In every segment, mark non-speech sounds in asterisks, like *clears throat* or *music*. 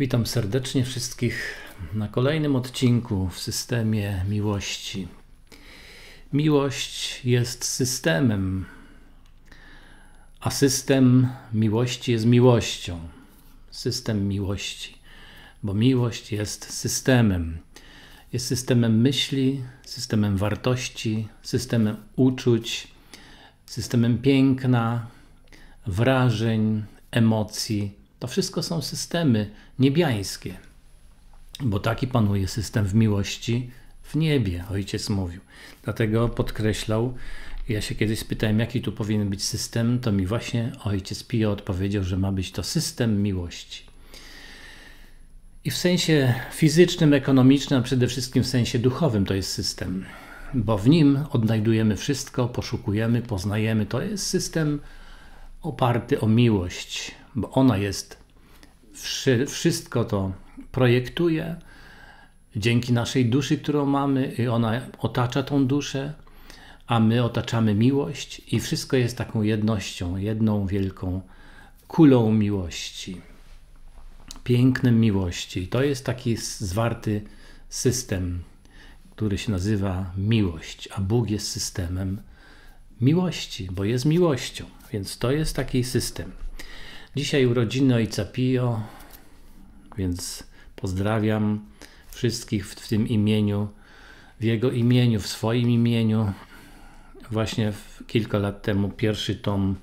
Witam serdecznie wszystkich na kolejnym odcinku w systemie miłości. Miłość jest systemem, a system miłości jest miłością. System miłości, bo miłość jest systemem. Jest systemem myśli, systemem wartości, systemem uczuć, systemem piękna, wrażeń, emocji to wszystko są systemy niebiańskie, bo taki panuje system w miłości w niebie, ojciec mówił. Dlatego podkreślał, ja się kiedyś spytałem, jaki tu powinien być system, to mi właśnie ojciec Pio odpowiedział, że ma być to system miłości. I w sensie fizycznym, ekonomicznym, a przede wszystkim w sensie duchowym to jest system, bo w nim odnajdujemy wszystko, poszukujemy, poznajemy. To jest system oparty o miłość, bo ona jest, wszystko to projektuje dzięki naszej duszy, którą mamy, i ona otacza tą duszę, a my otaczamy miłość, i wszystko jest taką jednością, jedną wielką kulą miłości, pięknem miłości. I to jest taki zwarty system, który się nazywa miłość, a Bóg jest systemem miłości, bo jest miłością, więc to jest taki system. Dzisiaj urodziny ojca Pio, więc pozdrawiam wszystkich w, tym imieniu, w jego imieniu, w swoim imieniu. Właśnie kilka lat temu pierwszy tom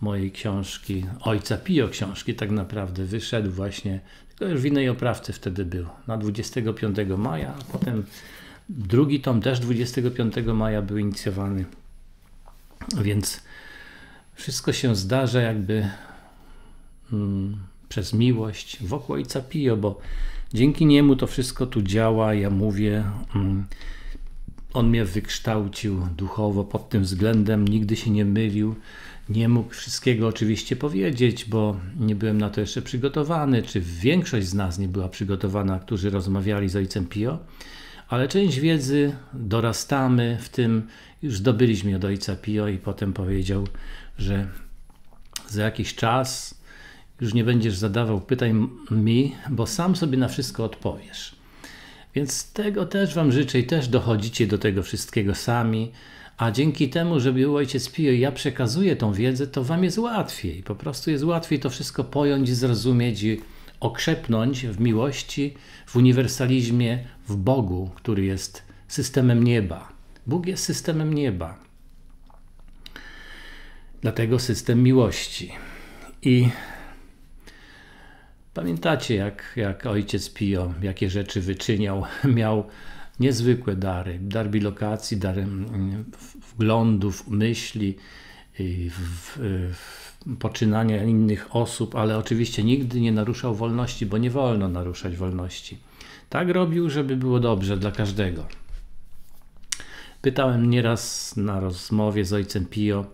mojej książki, ojca Pio książki tak naprawdę wyszedł właśnie, tylko już w innej oprawce wtedy był, na 25 maja, a potem drugi tom też 25 maja był inicjowany. Więc wszystko się zdarza jakby Mm, przez miłość wokół Ojca Pio, bo dzięki niemu to wszystko tu działa. Ja mówię, mm, on mnie wykształcił duchowo pod tym względem, nigdy się nie mylił. Nie mógł wszystkiego oczywiście powiedzieć, bo nie byłem na to jeszcze przygotowany, czy większość z nas nie była przygotowana, którzy rozmawiali z Ojcem Pio, ale część wiedzy dorastamy w tym, już zdobyliśmy od Ojca Pio i potem powiedział, że za jakiś czas już nie będziesz zadawał pytań mi, bo sam sobie na wszystko odpowiesz. Więc tego też Wam życzę i też dochodzicie do tego wszystkiego sami, a dzięki temu, że był Ojciec Pio i ja przekazuję tą wiedzę, to Wam jest łatwiej. Po prostu jest łatwiej to wszystko pojąć, zrozumieć i okrzepnąć w miłości, w uniwersalizmie, w Bogu, który jest systemem nieba. Bóg jest systemem nieba. Dlatego system miłości. I Pamiętacie, jak, jak ojciec Pio, jakie rzeczy wyczyniał? *laughs* Miał niezwykłe dary. Dar bilokacji, dar mm, wglądów, myśli, w, w, w poczynania innych osób, ale oczywiście nigdy nie naruszał wolności, bo nie wolno naruszać wolności. Tak robił, żeby było dobrze dla każdego. Pytałem nieraz na rozmowie z ojcem Pio,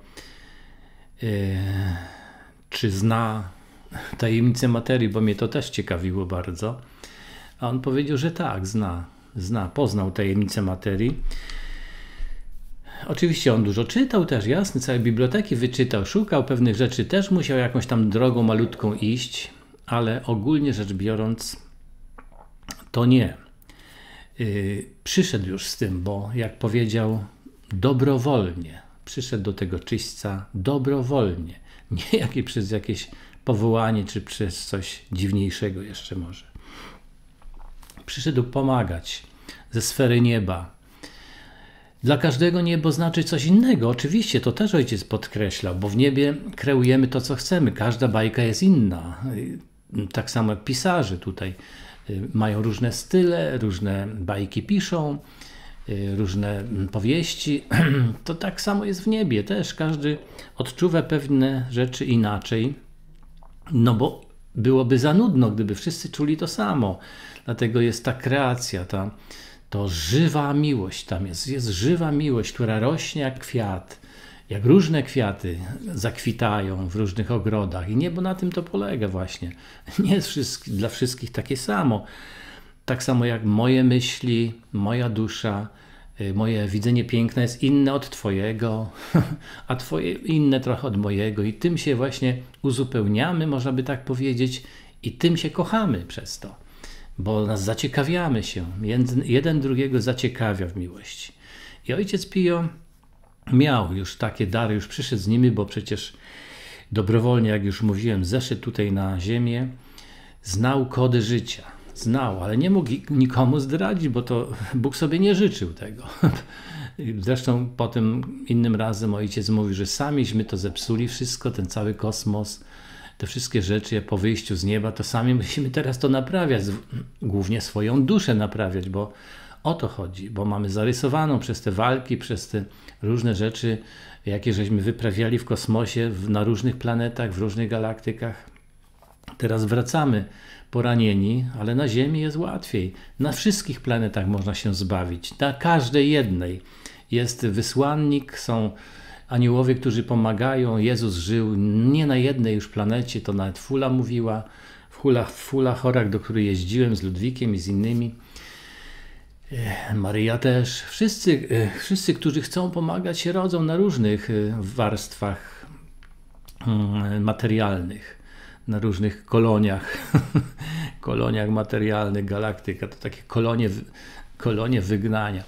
yy, czy zna tajemnice materii, bo mnie to też ciekawiło bardzo. A on powiedział, że tak, zna, zna, poznał tajemnicę materii. Oczywiście on dużo czytał też, jasne, całe biblioteki wyczytał, szukał pewnych rzeczy, też musiał jakąś tam drogą malutką iść, ale ogólnie rzecz biorąc, to nie. Yy, przyszedł już z tym, bo jak powiedział, dobrowolnie przyszedł do tego czyśca, dobrowolnie, *laughs* nie i przez jakieś powołanie, czy przez coś dziwniejszego jeszcze może. Przyszedł pomagać ze sfery nieba. Dla każdego niebo znaczy coś innego. Oczywiście to też ojciec podkreślał, bo w niebie kreujemy to, co chcemy. Każda bajka jest inna. Tak samo jak pisarze tutaj y, mają różne style, różne bajki piszą, y, różne mm, powieści. *clears throat* To tak samo jest w niebie też. Każdy odczuwa pewne rzeczy inaczej. No bo byłoby za nudno, gdyby wszyscy czuli to samo. Dlatego jest ta kreacja, ta, to żywa miłość tam jest. Jest żywa miłość, która rośnie jak kwiat, jak różne kwiaty zakwitają w różnych ogrodach. I niebo na tym to polega właśnie. Nie jest wszystko, dla wszystkich takie samo. Tak samo jak moje myśli, moja dusza, Y, moje widzenie piękne jest inne od Twojego, *laughs* a Twoje inne trochę od mojego, i tym się właśnie uzupełniamy, można by tak powiedzieć, i tym się kochamy przez to, bo nas zaciekawiamy się, jeden drugiego zaciekawia w miłości. I ojciec Pio miał już takie dary, już przyszedł z nimi, bo przecież dobrowolnie, jak już mówiłem, zeszedł tutaj na ziemię, znał kody życia znał, ale nie mógł nikomu zdradzić, bo to *laughs* Bóg sobie nie życzył tego. *laughs* Zresztą potem innym razem ojciec mówił, że samiśmy to zepsuli wszystko, ten cały kosmos, te wszystkie rzeczy po wyjściu z nieba, to sami musimy teraz to naprawiać, głównie swoją duszę naprawiać, bo o to chodzi, bo mamy zarysowaną przez te walki, przez te różne rzeczy, jakie żeśmy wyprawiali w kosmosie, na różnych planetach, w różnych galaktykach. Teraz wracamy poranieni, ale na Ziemi jest łatwiej. Na wszystkich planetach można się zbawić, na każdej jednej. Jest wysłannik, są aniołowie, którzy pomagają. Jezus żył nie na jednej już planecie, to nawet Fula mówiła, w Hula, w Fula Chorach, do której jeździłem z Ludwikiem i z innymi. E, Maryja też. Wszyscy, e, wszyscy, którzy chcą pomagać, się rodzą na różnych e, warstwach mm, materialnych na różnych koloniach, *laughs* koloniach materialnych, galaktyka to takie kolonie, kolonie wygnania.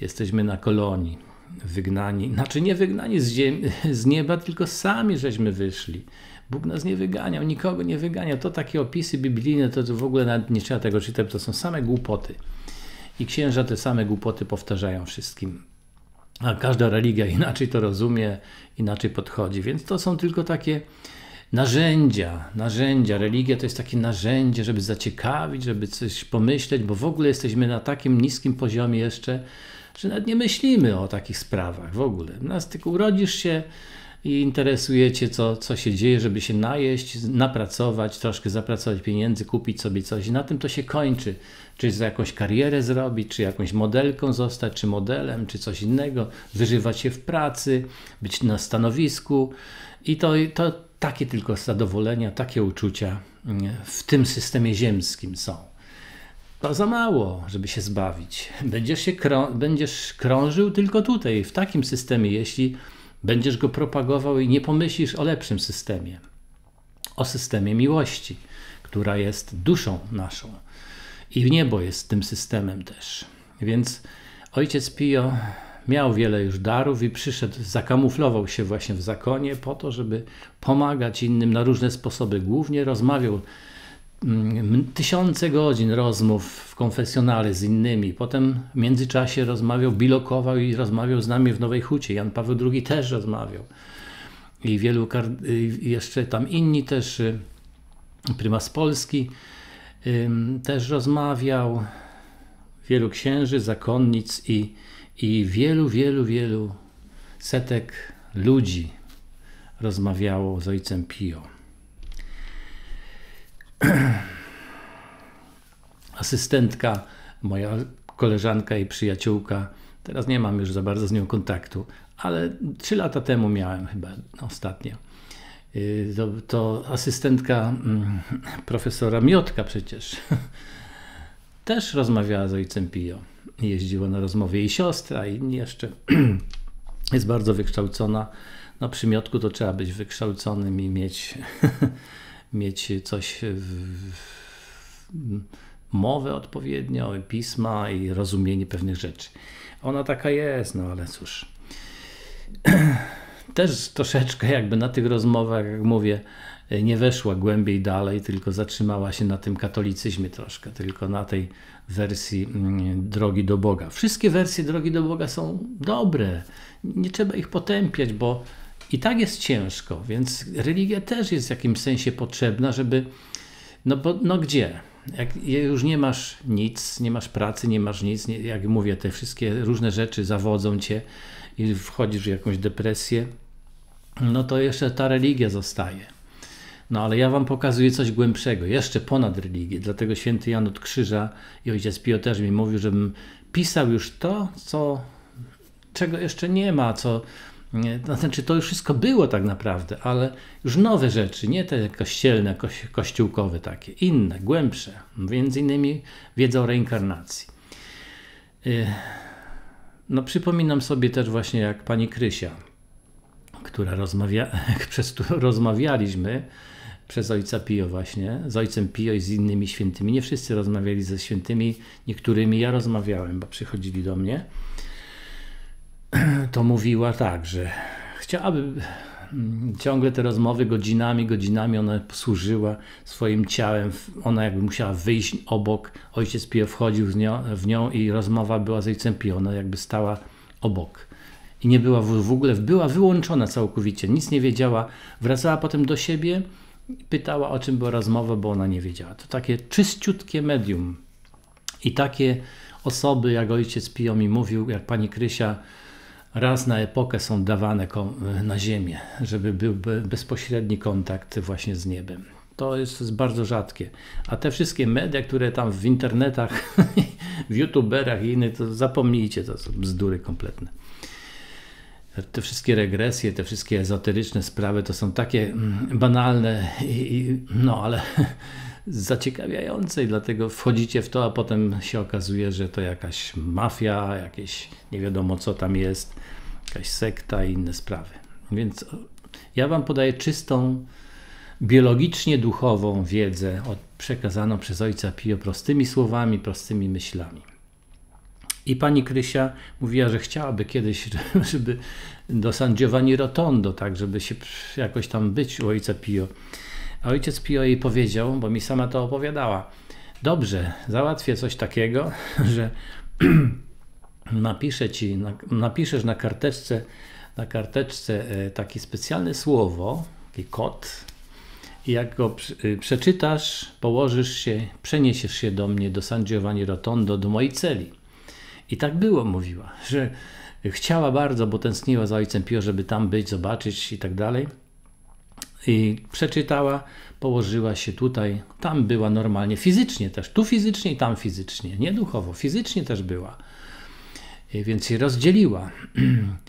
Jesteśmy na kolonii, wygnani, znaczy nie wygnani z, ziemi, z nieba, tylko sami żeśmy wyszli. Bóg nas nie wyganiał, nikogo nie wyganiał. To takie opisy biblijne, to, to w ogóle nawet nie trzeba tego czytać, to są same głupoty. I księża te same głupoty powtarzają wszystkim. A każda religia inaczej to rozumie, inaczej podchodzi. Więc to są tylko takie narzędzia, narzędzia. Religia to jest takie narzędzie, żeby zaciekawić, żeby coś pomyśleć, bo w ogóle jesteśmy na takim niskim poziomie jeszcze, że nawet nie myślimy o takich sprawach w ogóle. Nas tylko urodzisz się i interesujecie, co, co się dzieje, żeby się najeść, napracować, troszkę zapracować pieniędzy, kupić sobie coś. I na tym to się kończy. Czy za jakąś karierę zrobić, czy jakąś modelką zostać, czy modelem, czy coś innego, wyżywać się w pracy, być na stanowisku. I to, to, takie tylko zadowolenia, takie uczucia mm, w tym systemie ziemskim są. To za mało, żeby się zbawić. Będziesz, się krą będziesz krążył tylko tutaj, w takim systemie, jeśli będziesz go propagował i nie pomyślisz o lepszym systemie, o systemie miłości, która jest duszą naszą. I niebo jest tym systemem też. Więc ojciec Pio miał wiele już darów i przyszedł, zakamuflował się właśnie w zakonie po to, żeby pomagać innym na różne sposoby. Głównie rozmawiał mm, tysiące godzin rozmów w konfesjonale z innymi. Potem w międzyczasie rozmawiał, bilokował i rozmawiał z nami w Nowej Hucie. Jan Paweł II też rozmawiał. I wielu jeszcze tam inni też, y, prymas Polski też rozmawiał, wielu księży, zakonnic i i wielu, wielu, wielu setek ludzi rozmawiało z ojcem Pio. *clears throat* Asystentka, moja koleżanka i przyjaciółka, teraz nie mam już za bardzo z nią kontaktu, ale trzy lata temu miałem chyba ostatnio. Y, to, to asystentka mm, *clears throat* profesora Miotka przecież *laughs* też rozmawiała z ojcem Pio jeździła na rozmowie jej siostra i jeszcze *clears throat* jest bardzo wykształcona. na no, przymiotku to trzeba być wykształconym i mieć, *laughs* mieć coś w, mowę odpowiednio, pisma i rozumienie pewnych rzeczy. Ona taka jest, no ale cóż. *clears throat* Też troszeczkę jakby na tych rozmowach, jak mówię, nie weszła głębiej dalej, tylko zatrzymała się na tym katolicyzmie troszkę, tylko na tej wersji mm, Drogi do Boga. Wszystkie wersje Drogi do Boga są dobre. Nie trzeba ich potępiać, bo i tak jest ciężko, więc religia też jest w jakimś sensie potrzebna, żeby. No bo no gdzie? Jak już nie masz nic, nie masz pracy, nie masz nic, nie, jak mówię, te wszystkie różne rzeczy zawodzą cię i wchodzisz w jakąś depresję, no to jeszcze ta religia zostaje. No ale ja wam pokazuję coś głębszego, jeszcze ponad religię. Dlatego święty Jan od Krzyża i ojciec Pio też mi mówił, żebym pisał już to, co, czego jeszcze nie ma, co, to znaczy, to już wszystko było tak naprawdę, ale już nowe rzeczy, nie te kościelne, koś, kościółkowe takie, inne, głębsze. Między innymi wiedza o reinkarnacji. Y, no, przypominam sobie też właśnie jak pani Krysia, która rozmawia, *laughs* przez którą rozmawialiśmy, przez ojca Pio właśnie, z ojcem Pio i z innymi świętymi. Nie wszyscy rozmawiali ze świętymi, niektórymi ja rozmawiałem, bo przychodzili do mnie. To mówiła tak, że chciałaby mm, ciągle te rozmowy godzinami, godzinami ona służyła swoim ciałem, ona jakby musiała wyjść obok, ojciec Pio wchodził nią, w nią i rozmowa była z ojcem Pio, ona jakby stała obok i nie była w ogóle, była wyłączona całkowicie, nic nie wiedziała, wracała potem do siebie pytała o czym była rozmowa, bo ona nie wiedziała. To takie czyściutkie medium. I takie osoby, jak ojciec Pio mi mówił, jak pani Krysia, raz na epokę są dawane na ziemię, żeby był bezpośredni kontakt właśnie z niebem. To jest, jest bardzo rzadkie. A te wszystkie media, które tam w internetach, *laughs* w youtuberach i innych, to zapomnijcie, to są bzdury kompletne te wszystkie regresje, te wszystkie ezoteryczne sprawy to są takie mm, banalne, i, no ale *laughs* zaciekawiające i dlatego wchodzicie w to, a potem się okazuje, że to jakaś mafia, jakieś nie wiadomo co tam jest, jakaś sekta i inne sprawy. Więc ja Wam podaję czystą, biologicznie duchową wiedzę przekazaną przez Ojca Pio prostymi słowami, prostymi myślami. I pani Krysia mówiła, że chciałaby kiedyś, *laughs* żeby do San Giovanni Rotondo, tak, żeby się jakoś tam być u ojca Pio. A ojciec Pio jej powiedział, bo mi sama to opowiadała, dobrze, załatwię coś takiego, *laughs* że *clears throat* napiszę ci, napiszesz na karteczce, na karteczce e, takie specjalne słowo, taki kod, i jak go e, przeczytasz, położysz się, przeniesiesz się do mnie, do San Giovanni Rotondo, do mojej celi. I tak było, mówiła, że chciała bardzo, bo tęskniła za ojcem Pio, żeby tam być, zobaczyć i tak dalej. I przeczytała, położyła się tutaj, tam była normalnie, fizycznie też, tu fizycznie i tam fizycznie, nie duchowo, fizycznie też była. I więc się rozdzieliła. *clears throat*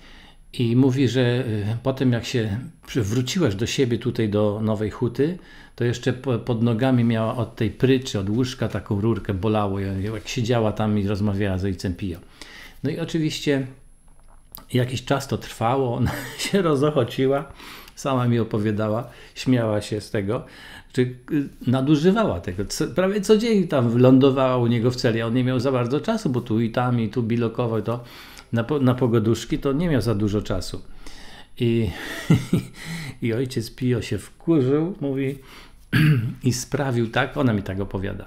I mówi, że y, po tym jak się wróciłaś do siebie tutaj do Nowej Huty, to jeszcze pod nogami miała od tej pryczy, od łóżka taką rurkę, bolało ją, jak siedziała tam i rozmawiała z ojcem Pio. No i oczywiście jakiś czas to trwało, ona *laughs* się rozochociła, sama mi opowiadała, śmiała się z tego, czy nadużywała tego. Prawie codziennie tam lądowała u niego w celi, on nie miał za bardzo czasu, bo tu i tam, i tu bilokowo to na, na pogoduszki, to nie miał za dużo czasu. I, i, *laughs* I, ojciec Pio się wkurzył, mówi, *clears throat* i sprawił tak, ona mi tak opowiada,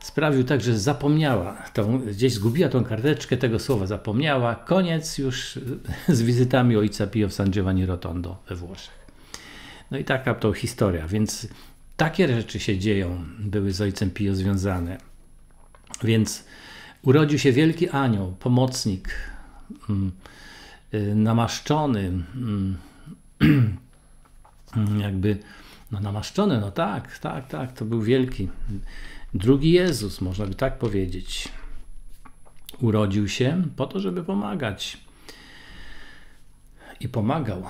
sprawił tak, że zapomniała, tą, gdzieś zgubiła tą karteczkę, tego słowa zapomniała, koniec już z wizytami ojca Pio w San Giovanni Rotondo we Włoszech. No i taka to historia, więc takie rzeczy się dzieją, były z ojcem Pio związane. Więc urodził się wielki anioł, pomocnik, Mm. Y, namaszczony, mm, *clears throat* jakby no namaszczony, no tak, tak, tak, to był wielki. Drugi Jezus, można by tak powiedzieć. Urodził się po to, żeby pomagać. I pomagał.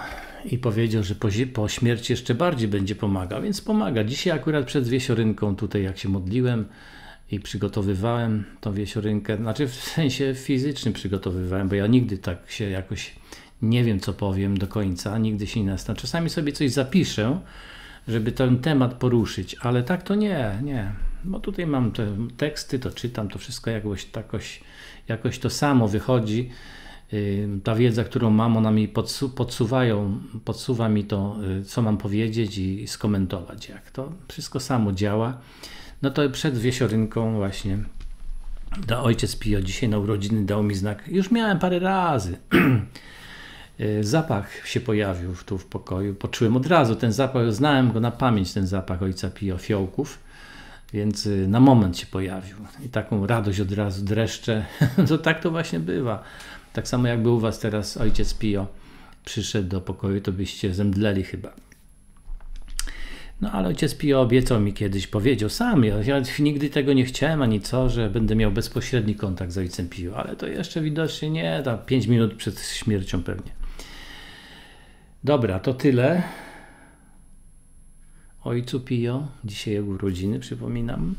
I powiedział, że po, po śmierci jeszcze bardziej będzie pomagał, więc pomaga. Dzisiaj akurat przed wiesionką tutaj, jak się modliłem, i przygotowywałem tą wiesiorinkę, znaczy w sensie fizycznym przygotowywałem, bo ja nigdy tak się jakoś nie wiem, co powiem do końca, nigdy się nie nastawiam. Czasami sobie coś zapiszę, żeby ten temat poruszyć, ale tak to nie, nie. Bo tutaj mam te teksty, to czytam, to wszystko jakoś, jakoś, jakoś to samo wychodzi. Ta wiedza, którą mam, ona mi podsuwają, podsuwa mi to, y, co mam powiedzieć i skomentować, jak to wszystko samo działa no to przed wiesiorynką właśnie da ojciec Pio dzisiaj na urodziny dał mi znak. Już miałem parę razy. *clears throat* E, zapach się pojawił tu w pokoju. Poczułem od razu ten zapach, znałem go na pamięć, ten zapach ojca Pio fiołków, więc e, na moment się pojawił. I taką radość od razu dreszcze. *laughs* to tak to właśnie bywa. Tak samo jakby u was teraz ojciec Pio przyszedł do pokoju, to byście zemdleli chyba. No ale ojciec Pio obiecał mi kiedyś, powiedział sam, ja, nigdy tego nie chciałem ani co, że będę miał bezpośredni kontakt z ojcem Pio, ale to jeszcze widocznie nie, da 5 minut przed śmiercią pewnie. Dobra, to tyle. Ojcu Pio, dzisiaj jego urodziny, przypominam.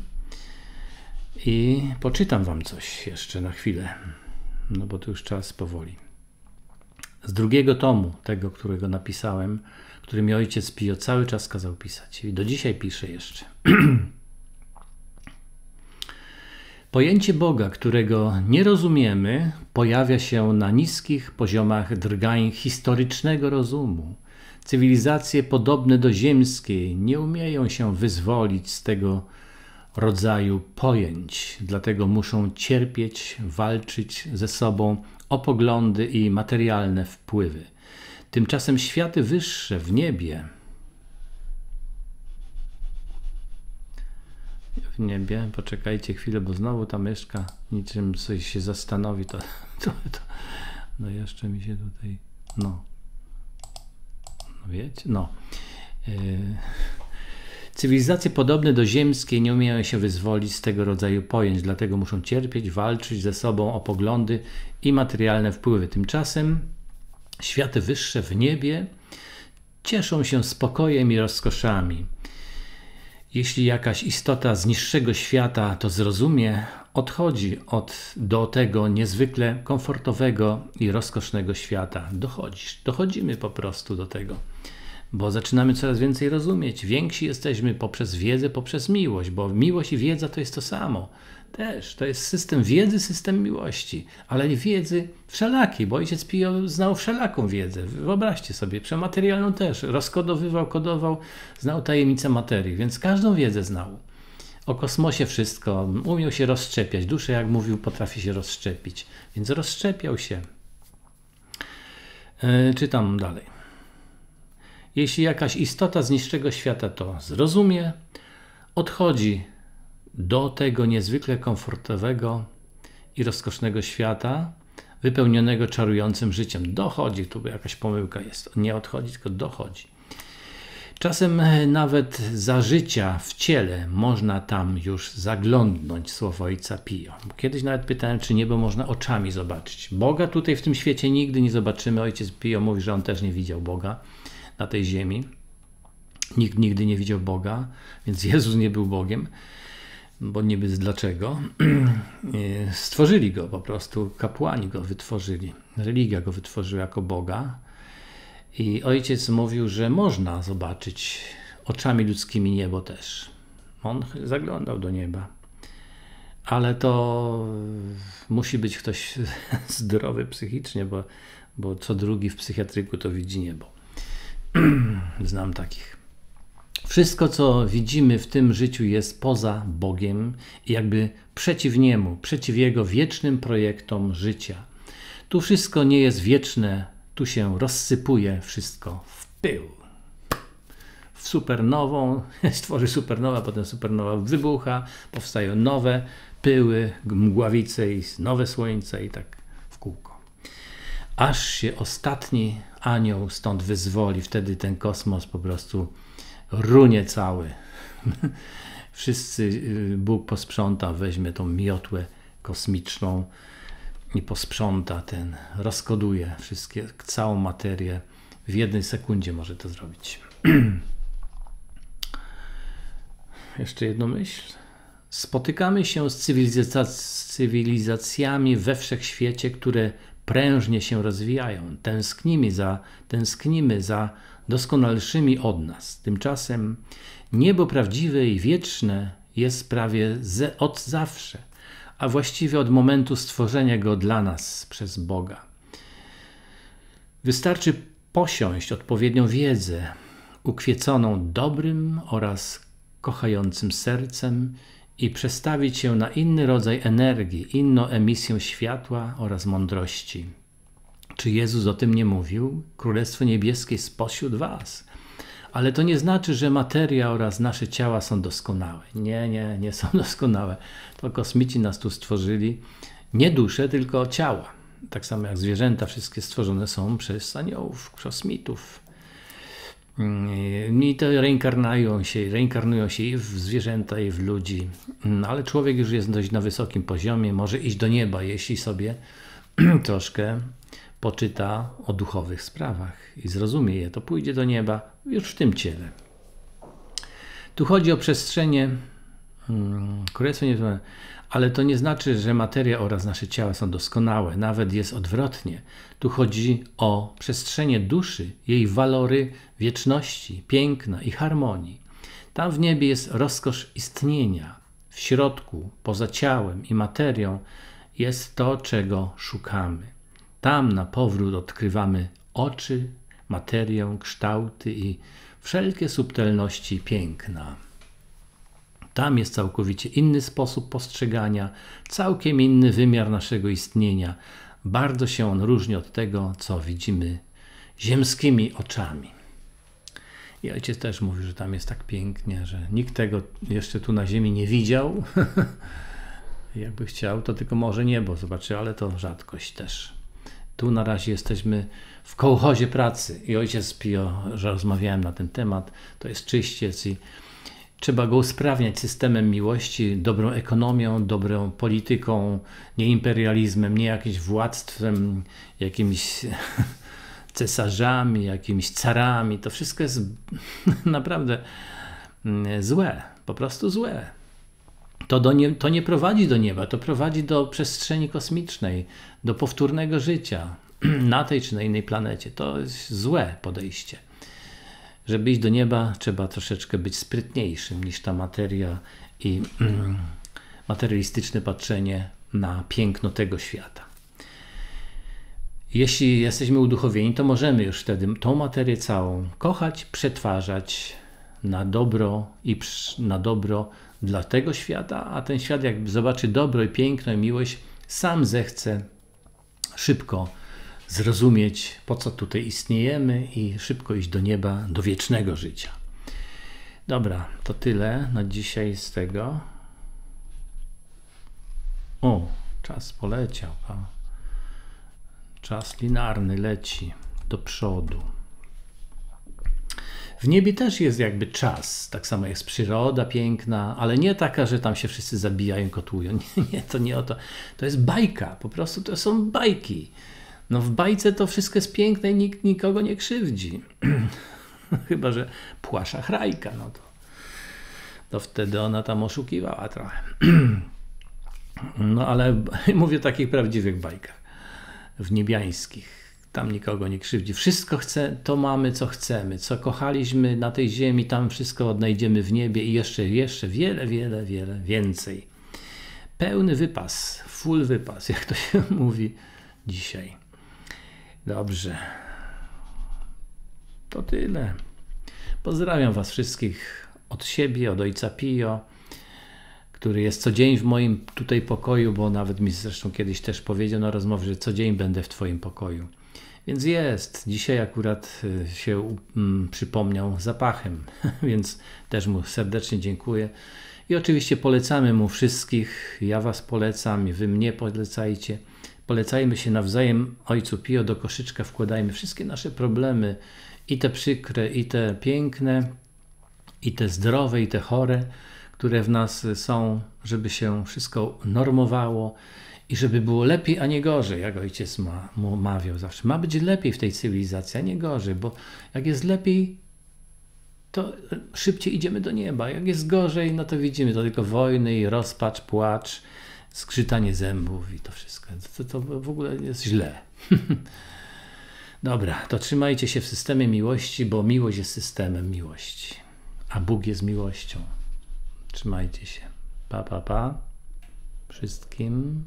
I poczytam wam coś jeszcze na chwilę, no bo to już czas powoli. Z drugiego tomu, tego, którego napisałem, który mi ojciec Pio cały czas kazał pisać i do dzisiaj pisze jeszcze. *clears throat* Pojęcie Boga, którego nie rozumiemy, pojawia się na niskich poziomach drgań historycznego rozumu. Cywilizacje podobne do ziemskiej nie umieją się wyzwolić z tego rodzaju pojęć, dlatego muszą cierpieć, walczyć ze sobą o poglądy i materialne wpływy. Tymczasem światy wyższe w niebie, w niebie, poczekajcie chwilę, bo znowu ta myszka niczym coś się zastanowi, to, *laughs* to, to no jeszcze mi się tutaj, no, no wiecie, no. Yy. Cywilizacje podobne do ziemskiej nie umieją się wyzwolić z tego rodzaju pojęć, dlatego muszą cierpieć, walczyć ze sobą o poglądy i materialne wpływy. Tymczasem Światy wyższe w niebie cieszą się spokojem i rozkoszami. Jeśli jakaś istota z niższego świata to zrozumie, odchodzi od do tego niezwykle komfortowego i rozkosznego świata. Dochodzisz, dochodzimy po prostu do tego, bo zaczynamy coraz więcej rozumieć. Więksi jesteśmy poprzez wiedzę, poprzez miłość, bo miłość i wiedza to jest to samo też. To jest system wiedzy, system miłości, ale wiedzy wszelakiej, bo ojciec Pio znał wszelaką wiedzę. Wyobraźcie sobie, przematerialną też. Rozkodowywał, kodował, znał tajemnice materii, więc każdą wiedzę znał. O kosmosie wszystko, umiał się rozszczepiać. Duszę, jak mówił, potrafi się rozszczepić, więc rozszczepiał się. Yy, czytam dalej. Jeśli jakaś istota z niższego świata to zrozumie, odchodzi do tego niezwykle komfortowego i rozkosznego świata, wypełnionego czarującym życiem. Dochodzi, tu jakaś pomyłka jest, nie odchodzi, tylko dochodzi. Czasem e, nawet za życia w ciele można tam już zaglądnąć, słowo Ojca Pio. Kiedyś nawet pytałem, czy niebo można oczami zobaczyć. Boga tutaj w tym świecie nigdy nie zobaczymy. Ojciec Pio mówi, że on też nie widział Boga na tej ziemi. Nikt nigdy nie widział Boga, więc *laughs* Jezus nie był Bogiem bo niby z dlaczego, *clears throat* e, stworzyli go po prostu, kapłani go wytworzyli, religia go wytworzyła jako Boga. I ojciec mówił, że można zobaczyć oczami ludzkimi niebo też. On zaglądał do nieba. Ale to e, musi być ktoś *laughs* zdrowy psychicznie, bo, bo co drugi w psychiatryku to widzi niebo. *clears throat* Znam takich. Wszystko, co widzimy w tym życiu, jest poza Bogiem i jakby przeciw Niemu, przeciw Jego wiecznym projektom życia. Tu wszystko nie jest wieczne, tu się rozsypuje wszystko w pył. W supernową, *laughs* stworzy supernowa, potem supernowa wybucha, powstają nowe pyły, mgławice i nowe słońce i tak w kółko. Aż się ostatni anioł stąd wyzwoli, wtedy ten kosmos po prostu runie cały. *laughs* Wszyscy y, Bóg posprząta, weźmie tą miotłę kosmiczną i posprząta ten, rozkoduje wszystkie, całą materię. W jednej sekundzie może to zrobić. *clears throat* Jeszcze jedną myśl. Spotykamy się z, cywilizac- z cywilizacjami we wszechświecie, które prężnie się rozwijają. Tęsknimy za, tęsknimy za doskonalszymi od nas. Tymczasem niebo prawdziwe i wieczne jest prawie ze, od zawsze, a właściwie od momentu stworzenia go dla nas przez Boga. Wystarczy posiąść odpowiednią wiedzę, ukwieconą dobrym oraz kochającym sercem i przestawić się na inny rodzaj energii, inną emisję światła oraz mądrości. Czy Jezus o tym nie mówił? Królestwo Niebieskie jest spośród was. Ale to nie znaczy, że materia oraz nasze ciała są doskonałe. Nie, nie, nie są *laughs* doskonałe. To kosmici nas tu stworzyli. Nie dusze, tylko ciała. Tak samo jak zwierzęta, wszystkie stworzone są przez aniołów, kosmitów. Mm, I to reinkarnują się, reinkarnują się i w zwierzęta, i w ludzi. Mm, ale człowiek już jest dość na wysokim poziomie, może iść do nieba, jeśli sobie *clears throat* troszkę poczyta o duchowych sprawach i zrozumie je, to pójdzie do nieba już w tym ciele. Tu chodzi o przestrzenie mm, Królestwo ale to nie znaczy, że materia oraz nasze ciała są doskonałe, nawet jest odwrotnie. Tu chodzi o przestrzenie duszy, jej walory wieczności, piękna i harmonii. Tam w niebie jest rozkosz istnienia. W środku, poza ciałem i materią, jest to, czego szukamy. Tam na powrót odkrywamy oczy, materię, kształty i wszelkie subtelności piękna. Tam jest całkowicie inny sposób postrzegania, całkiem inny wymiar naszego istnienia. Bardzo się on różni od tego, co widzimy ziemskimi oczami. I ojciec też mówi, że tam jest tak pięknie, że nikt tego jeszcze tu na ziemi nie widział. *laughs* Jakby chciał, to tylko może niebo zobaczy, ale to rzadkość też. Tu na razie jesteśmy w kołchozie pracy i ojciec Pio, że rozmawiałem na ten temat, to jest czyściec i trzeba go usprawniać systemem miłości, dobrą ekonomią, dobrą polityką, nie imperializmem, nie jakimś władztwem, jakimiś *laughs* cesarzami, jakimiś carami. To wszystko jest *laughs* naprawdę mm, złe, po prostu złe to, do nie, to nie prowadzi do nieba, to prowadzi do przestrzeni kosmicznej, do powtórnego życia *clears throat* na tej czy na innej planecie. To jest złe podejście. Żeby iść do nieba, trzeba troszeczkę być sprytniejszym niż ta materia i *clears throat* materialistyczne patrzenie na piękno tego świata. Jeśli jesteśmy uduchowieni, to możemy już wtedy tą materię całą kochać, przetwarzać na dobro i na dobro dla tego świata, a ten świat, jak zobaczy dobro i piękno i miłość, sam zechce szybko zrozumieć, po co tutaj istniejemy i szybko iść do nieba, do wiecznego życia. Dobra, to tyle na dzisiaj z tego. O, czas poleciał. Czas linarny leci do przodu. W niebie też jest jakby czas, tak samo jest przyroda piękna, ale nie taka, że tam się wszyscy zabijają, kotują. *laughs* Nie, nie, to nie o to. To jest bajka, po prostu to są bajki. No w bajce to wszystko jest piękne i nikt nikogo nie krzywdzi. *clears throat* Chyba, że płasza hrajka, no to, to wtedy ona tam oszukiwała trochę. *clears throat* no ale *laughs* mówię o takich prawdziwych bajkach, w niebiańskich tam nikogo nie krzywdzi. Wszystko chce, to mamy, co chcemy, co kochaliśmy na tej ziemi, tam wszystko odnajdziemy w niebie i jeszcze, jeszcze wiele, wiele, wiele więcej. Pełny wypas, full wypas, jak to się *laughs* mówi dzisiaj. Dobrze. To tyle. Pozdrawiam Was wszystkich od siebie, od Ojca Pio który jest co dzień w moim tutaj pokoju, bo nawet mi zresztą kiedyś też powiedział na rozmowie, że co dzień będę w Twoim pokoju. Więc jest. Dzisiaj akurat y, się y, mm, przypomniał zapachem, *laughs* więc też mu serdecznie dziękuję. I oczywiście polecamy mu wszystkich. Ja was polecam, wy mnie polecajcie. Polecajmy się nawzajem Ojcu Pio, do koszyczka wkładajmy wszystkie nasze problemy, i te przykre, i te piękne, i te zdrowe, i te chore, które w nas są, żeby się wszystko normowało i żeby było lepiej, a nie gorzej, jak ojciec ma, mu mawiał zawsze. Ma być lepiej w tej cywilizacji, a nie gorzej, bo jak jest lepiej, to szybciej idziemy do nieba. Jak jest gorzej, no to widzimy to tylko wojny i rozpacz, płacz, skrzytanie zębów i to wszystko. To, to w ogóle jest źle. *laughs* Dobra, to trzymajcie się w systemie miłości, bo miłość jest systemem miłości, a Bóg jest miłością. Trzymajcie się. Pa, pa, pa. Wszystkim.